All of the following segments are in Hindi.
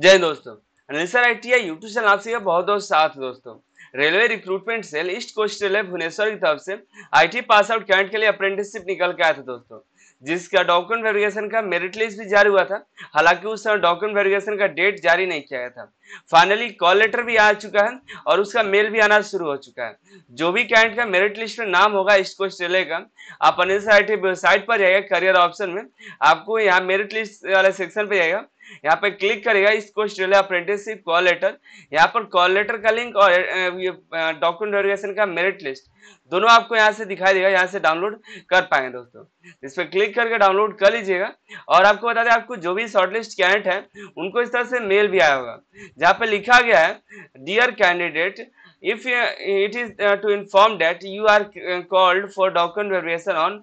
जय दोस्तों अनिसर I T I YouTube channel आपसे बहुत बहुत साथ दोस्तों railway recruitment cell east coast railway Bhubaneswar की तरफ से आईटी पास आउट कैंट के लिए अप्रेंटिसशिप निकल के आया था दोस्तों जिसका डॉक्यूमेंट वेरिफिकेशन का मेरिट लिस्ट भी जारी हुआ था हालांकि उस समय डॉक्यूमेंट वेरिफिकेशन का डेट जारी नहीं किया गया था फाइनली कॉल लेटर भी आ चुका है और उसका मेल भी आना शुरू हो चुका है जो भी कैंट का मेरिट लिस्ट में नाम होगा ईस्ट कोस्ट रेलवे का आप अनिल वेबसाइट पर जाएगा करियर ऑप्शन में आपको यहाँ मेरिट लिस्ट वाले सेक्शन पर जाएगा यहाँ पे क्लिक करेगा इसको ऑस्ट्रेलिया अप्रेंटिसशिप कॉल लेटर यहाँ पर कॉल लेटर का लिंक और डॉक्यूमेंट वेरिफिकेशन का मेरिट लिस्ट दोनों आपको यहाँ से दिखाई देगा यहाँ से डाउनलोड कर पाएंगे दोस्तों इस पर क्लिक करके डाउनलोड कर लीजिएगा और आपको बता दें आपको जो भी शॉर्टलिस्ट कैंडिडेट है उनको इस तरह से मेल भी आया होगा जहाँ पे लिखा गया है dear candidate if it is uh, to inform that you are uh, called for document verification on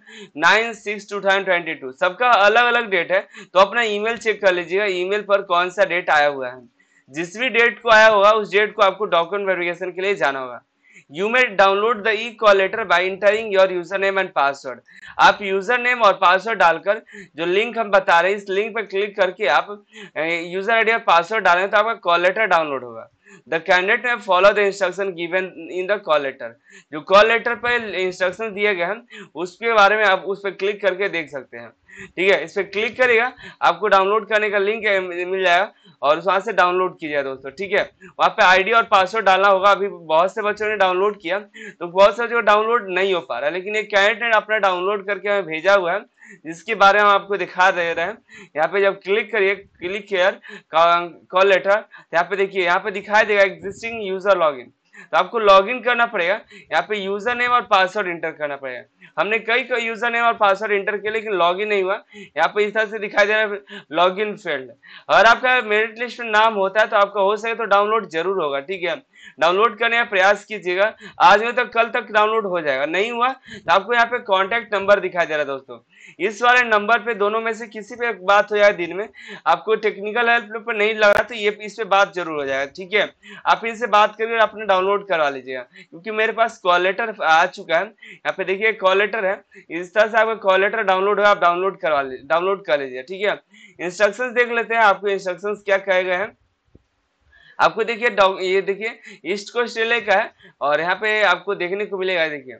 9 six two thousand twenty two सबका अलग अलग डेट है तो अपना ईमेल चेक कर लीजिएगा ईमेल पर कौन सा डेट आया हुआ है जिस भी डेट को आया होगा उस डेट को आपको डॉक्यूमेंट वेरिफिकेशन के लिए जाना होगा you may download the E call letter by entering your user name and password आप यूजर नेम और पासवर्ड डालकर जो लिंक हम बता रहे हैं इस लिंक पर क्लिक करके आप यूजर आई डी और पासवर्ड डालेंगे तो आपका कॉल लेटर डाउनलोड होगा the candidate may follow the instruction given in the call letter जो कॉल लेटर पर इंस्ट्रक्शन दिए गए हैं उसके बारे में आप उस पर क्लिक करके देख सकते हैं ठीक है इस पर क्लिक करेगा आपको डाउनलोड करने का लिंक मिल जाएगा और उस वहाँ से डाउनलोड कीजिए दोस्तों ठीक है वहाँ पे आईडी और पासवर्ड डालना होगा अभी बहुत से बच्चों ने डाउनलोड किया तो बहुत से बच्चों डाउनलोड नहीं हो पा रहा है लेकिन एक कैंट ने अपना डाउनलोड करके हमें भेजा हुआ है जिसके बारे में हम आपको दिखा दे रहे हैं यहाँ पे जब क्लिक करिए क्लिक हेयर कॉल लेटर यहाँ पे देखिए यहाँ पे दिखाई देगा एग्जिस्टिंग यूजर लॉग तो आपको लॉगिन करना पड़ेगा यहाँ पे यूजर नेम और पासवर्ड इंटर करना पड़ेगा हमने कई कई यूजर नेम और पासवर्ड इंटर किया लेकिन लॉगिन नहीं हुआ यहाँ पे इस तरह से दिखाई दे रहा है इन फील्ड अगर आपका मेरिट लिस्ट में नाम होता है तो आपका हो सके तो डाउनलोड जरूर होगा ठीक है डाउनलोड करने का प्रयास कीजिएगा आज में तो कल तक डाउनलोड हो जाएगा नहीं हुआ तो आपको यहाँ पे कॉन्टैक्ट नंबर दिखाई दे रहा है दोस्तों इस वाले नंबर पे दोनों में से किसी पे बात हो जाए दिन में आपको टेक्निकल हेल्प पर नहीं लग रहा तो ये इस पर बात जरूर हो जाएगा ठीक है आप इनसे बात करके अपने डाउनलोड करवा लीजिएगा क्योंकि मेरे पास कॉल लेटर आ चुका है यहाँ पे देखिए कॉल लेटर है इस तरह से आपका कॉल लेटर डाउनलोड हो आप डाउनलोड करवा लीजिए डाउनलोड कर लीजिए ठीक है इंस्ट्रक्शन देख लेते हैं आपको इंस्ट्रक्शन क्या कहे गए हैं आपको देखिए ये देखिए ईस्ट कोस्ट रेलवे का है और यहाँ पे आपको देखने को मिलेगा देखिए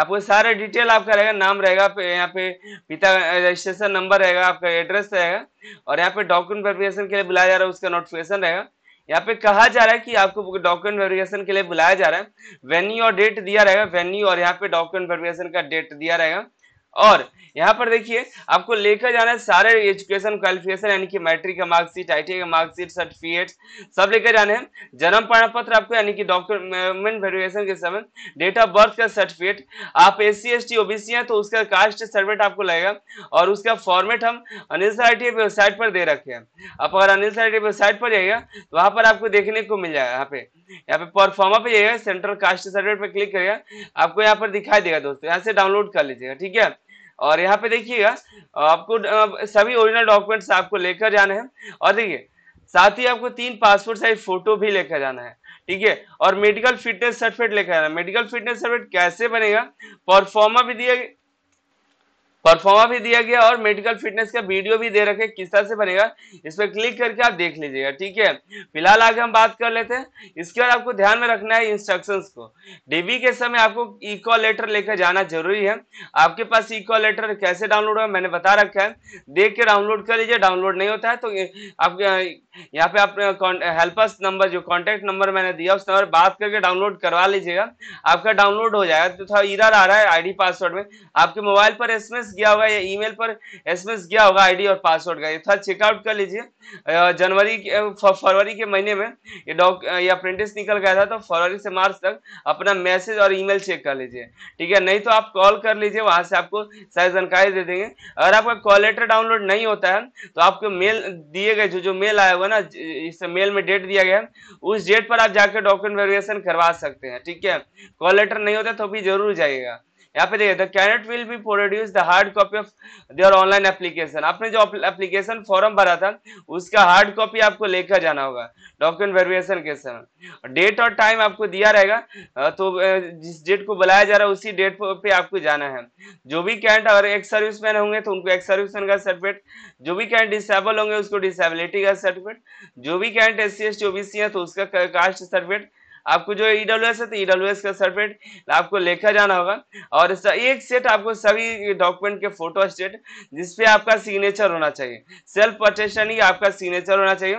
आपको सारा डिटेल आपका रहेगा नाम रहेगा यहाँ पे पिता रजिस्ट्रेशन नंबर रहेगा आपका एड्रेस रहेगा और यहाँ पे डॉक्यूमेंट वेरिफिकेशन के लिए बुलाया जा रहा है उसका नोटिफिकेशन रहेगा यहाँ पे कहा जा रहा है कि आपको डॉक्यूमेंट वेरिफिकेशन के लिए बुलाया जा रहा है वेन्यू और डेट दिया रहेगा वेन्यू और यहाँ पे डॉक्यूमेंट वेरिफिकेशन का डेट दिया रहेगा और यहाँ पर देखिए आपको लेकर जाना है सारे एजुकेशन क्वालिफिकेशन यानी कि मैट्रिक का मार्कशीट आईटीआई का मार्कशीट सर्टिफिकेट सब लेकर जाने हैं जन्म प्रमाण पत्र आपको यानी कि डॉक्यूमेंट वेरिफिकेशन के समय डेट ऑफ बर्थ का सर्टिफिकेट आप S C S T OBC हैं तो उसका कास्ट सर्टिफिकेट आपको लगेगा और उसका फॉर्मेट हम अनिल सर आई वेबसाइट पर दे रखे हैं आप अगर अनिल सर आई वेबसाइट पर जाइएगा तो वहाँ पर आपको देखने को मिल जाएगा यहाँ पे यहाँ पे परफॉर्मा पे जाइएगा सेंट्रल कास्ट सर्टिफिकेट पर क्लिक करिएगा आपको यहाँ पर दिखाई देगा दोस्तों यहाँ से डाउनलोड कर लीजिएगा ठीक है और यहाँ पे देखिएगा आपको सभी ओरिजिनल डॉक्यूमेंट्स आपको लेकर जाने हैं और देखिए साथ ही आपको तीन पासपोर्ट साइज फोटो भी लेकर जाना है ठीक है और मेडिकल फिटनेस सर्टिफिकेट लेकर आना मेडिकल फिटनेस सर्टिफिकेट कैसे बनेगा परफॉर्मा भी दिया परफॉर्मा भी दिया गया और मेडिकल फिटनेस का वीडियो भी दे रखे किस तरह से बनेगा इस पर क्लिक करके आप देख लीजिएगा ठीक है फिलहाल आगे हम बात कर लेते हैं इसके बाद आपको ध्यान में रखना है इंस्ट्रक्शंस को डीबी के समय आपको इको लेटर लेकर जाना जरूरी है आपके पास इको लेटर कैसे डाउनलोड हो मैंने बता रखा है देख के डाउनलोड कर लीजिए डाउनलोड नहीं होता है तो आप यहाँ पे आप हेल्पर्स नंबर जो कॉन्टेक्ट नंबर मैंने दिया उस नंबर बात करके डाउनलोड करवा लीजिएगा आपका डाउनलोड हो जाएगा तो थोड़ा इधर आ रहा है आई पासवर्ड में आपके मोबाइल पर एस गया होगा या ईमेल पर एसएमएस गया होगा आईडी और पासवर्ड का ये यथा चेकआउट कर लीजिए जनवरी फरवरी के महीने में ये डॉक या अप्रेंटिस निकल गया था तो फरवरी से मार्च तक अपना मैसेज और ईमेल चेक कर लीजिए ठीक है नहीं तो आप कॉल कर लीजिए वहाँ से आपको सारी जानकारी दे देंगे अगर आपका कॉल लेटर डाउनलोड नहीं होता है तो आपको मेल दिए गए जो जो मेल आया हुआ ना इस मेल में डेट दिया गया उस डेट पर आप जाकर डॉक्यूमेंट वेरिएशन करवा सकते हैं ठीक है कॉल लेटर नहीं होता तो भी जरूर जाइएगा यहाँ पे देखिए the candidate will be produce the hard copy of their online application आपने जो एप्लीकेशन फॉर्म भरा था उसका हार्ड कॉपी आपको लेकर जाना होगा डॉक्यूमेंट वेरिएशन के समय डेट और टाइम आपको दिया रहेगा तो जिस डेट को बुलाया जा रहा है उसी डेट पे आपको जाना है जो भी कैंट अगर एक सर्विस मैन होंगे तो उनको एक सर्विसमैन का सर्टिफिकेट जो भी कैंट डिसेबल होंगे उसको डिसेबिलिटी का सर्टिफिकेट जो भी कैंट S C S T OBC है तो उसका कास्ट सर्टिफिकेट आपको जो ईडब्ल्यू e है तो एस e का सर्टिफिकेट आपको लेकर जाना होगा और एक सेट आपको सभी डॉक्यूमेंट के फोटो स्टेट जिसपे आपका सिग्नेचर होना चाहिए सेल्फ अटेस्टेंट ही आपका सिग्नेचर होना चाहिए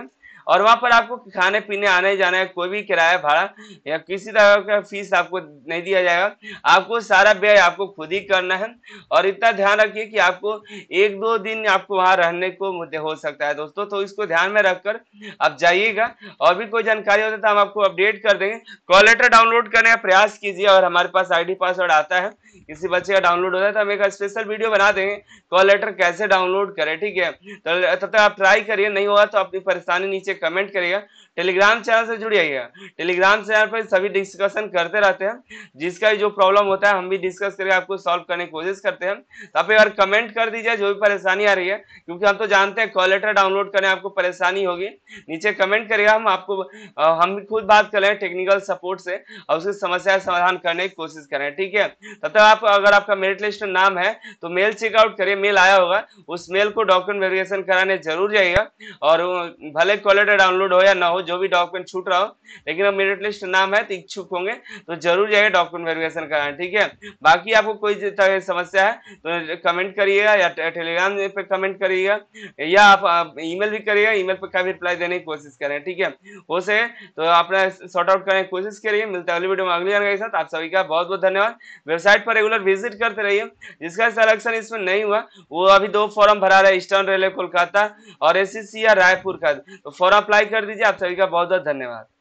और वहां पर आपको खाने पीने आने जाने कोई भी किराया भाड़ा या किसी तरह का फीस आपको नहीं दिया जाएगा आपको सारा व्यय आपको खुद ही करना है और इतना ध्यान रखिए कि आपको एक दो दिन आपको वहां रहने को मुद्दे हो सकता है दोस्तों तो इसको ध्यान में रखकर आप जाइएगा और भी कोई जानकारी होता तो हम आपको अपडेट कर देंगे कॉल लेटर डाउनलोड करने का प्रयास कीजिए और हमारे पास आई पासवर्ड आता है किसी बच्चे का डाउनलोड होता है तो हम एक स्पेशल वीडियो बना देंगे कॉल लेटर कैसे डाउनलोड करें ठीक है तो तब तक आप ट्राई करिए नहीं हुआ तो अपनी परेशानी नीचे कमेंट करिएगा टेलीग्राम चैनल से जुड़ जाइएगा टेलीग्राम चैनल पर सभी डिस्कशन करते रहते हैं जिसका जो प्रॉब्लम होता है हम भी डिस्कस करके आपको सॉल्व करने की कोशिश करते हैं तो आप एक बार कमेंट कर दीजिए जो भी परेशानी आ रही है क्योंकि हम तो जानते हैं कॉल लेटर डाउनलोड करने आपको परेशानी होगी नीचे कमेंट करिएगा हम आपको हम खुद बात कर रहे हैं टेक्निकल सपोर्ट से और उसकी समस्या समाधान करने की कोशिश करें ठीक है तब तक आप अगर आपका मेरिट लिस्ट नाम है तो मेल चेकआउट करिए मेल आया होगा उस मेल को डॉक्यूमेंट वेरिफिकेशन कराने जरूर जाइएगा और भले कॉल रिजल्ट डाउनलोड हो या ना हो जो भी डॉक्यूमेंट छूट रहा हो लेकिन अब मेरिट लिस्ट नाम है तो इच्छुक होंगे तो जरूर जाइए डॉक्यूमेंट वेरिफिकेशन कराना ठीक है बाकी आपको कोई समस्या है तो कमेंट करिएगा या टेलीग्राम पे कमेंट करिएगा या आप ईमेल भी करिएगा ईमेल पर का भी रिप्लाई देने की कोशिश करें ठीक है हो सके तो अपना शॉर्ट आउट करने की कोशिश करिए मिलते है अगली वीडियो में अगली जानकारी के साथ आप सभी का बहुत बहुत धन्यवाद वेबसाइट पर रेगुलर विजिट करते रहिए जिसका सिलेक्शन इसमें नहीं हुआ वो अभी दो फॉर्म भरा रहे है ईस्टर्न रेलवे कोलकाता और एस या रायपुर का तो फॉर्म और अप्लाई कर दीजिए आप सभी का बहुत बहुत धन्यवाद